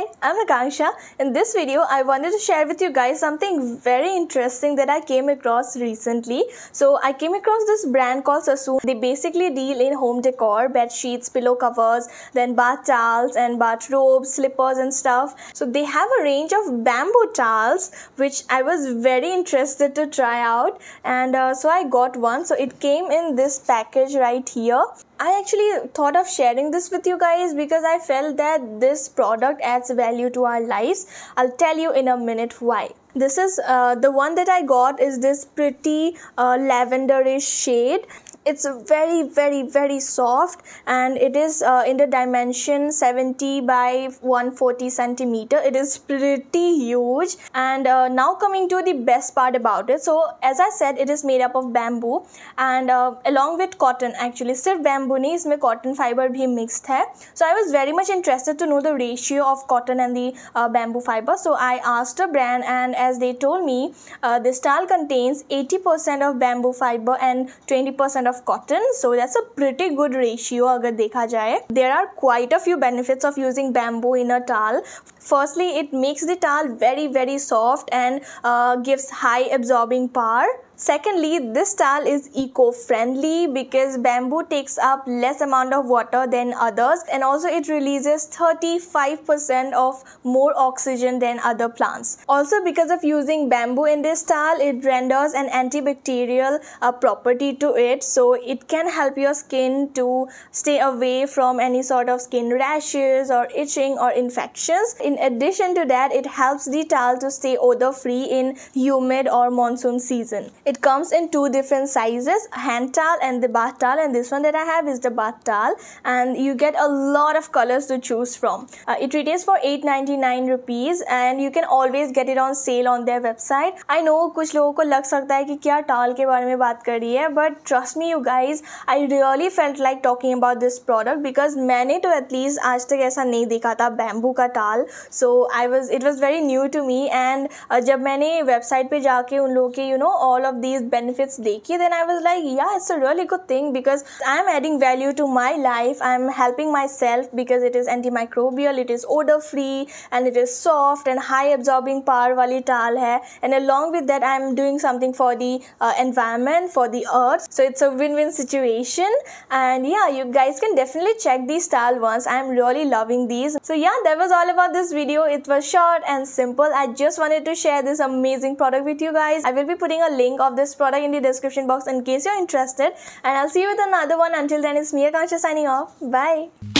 Hi, I'm Akansha. In this video, I wanted to share with you guys something very interesting that I came across recently. So I came across this brand called Sassoon. They basically deal in home decor, bed sheets, pillow covers, then bath towels and bath robes, slippers and stuff. So they have a range of bamboo towels, which I was very interested to try out. And uh, so I got one. So it came in this package right here. I actually thought of sharing this with you guys because I felt that this product adds adds value to our lives. I'll tell you in a minute why. This is uh, the one that I got is this pretty uh, lavenderish shade it's very very very soft and it is uh, in the dimension 70 by 140 centimeter it is pretty huge and uh, now coming to the best part about it so as i said it is made up of bamboo and uh, along with cotton actually सिर्फ bamboo is my cotton fiber being mixed है so i was very much interested to know the ratio of cotton and the uh, bamboo fiber so i asked the brand and as they told me uh, this style contains 80% of bamboo fiber and 20% of of cotton so that's a pretty good ratio agar dekha jaye there are quite a few benefits of using bamboo in a towel firstly it makes the towel very very soft and uh, gives high absorbing power Secondly, this towel is eco-friendly because bamboo takes up less amount of water than others and also it releases 35% of more oxygen than other plants. Also because of using bamboo in this towel, it renders an antibacterial uh, property to it so it can help your skin to stay away from any sort of skin rashes or itching or infections. In addition to that, it helps the towel to stay odor free in humid or monsoon season it comes in two different sizes hand towel and the bath towel and this one that i have is the bath towel and you get a lot of colors to choose from uh, it retails for 8.99 rupees and you can always get it on sale on their website i know kuch logo ko lag sakta hai ki kya towel ke bare mein baat kar rahi hai but trust me you guys i really felt like talking about this product because maine to at least aaj tak aisa nahi dekha tha bamboo ka towel so i was it was very new to me and uh, jab maine website pe jaake un logo ke you know all of these benefits dekhi then i was like yeah it's a really good thing because i'm adding value to my life i'm helping myself because it is antimicrobial it is odor free and it is soft and high absorbing power wali tal hai and along with that i'm doing something for the uh, environment for the earth so it's a win-win situation and yeah you guys can definitely check these style ones i'm really loving these so yeah that was all about this video it was short and simple i just wanted to share this amazing product with you guys i will be putting a link of of this product in the description box in case you're interested. And I'll see you with another one. Until then, it's Mia Kansha signing off. Bye.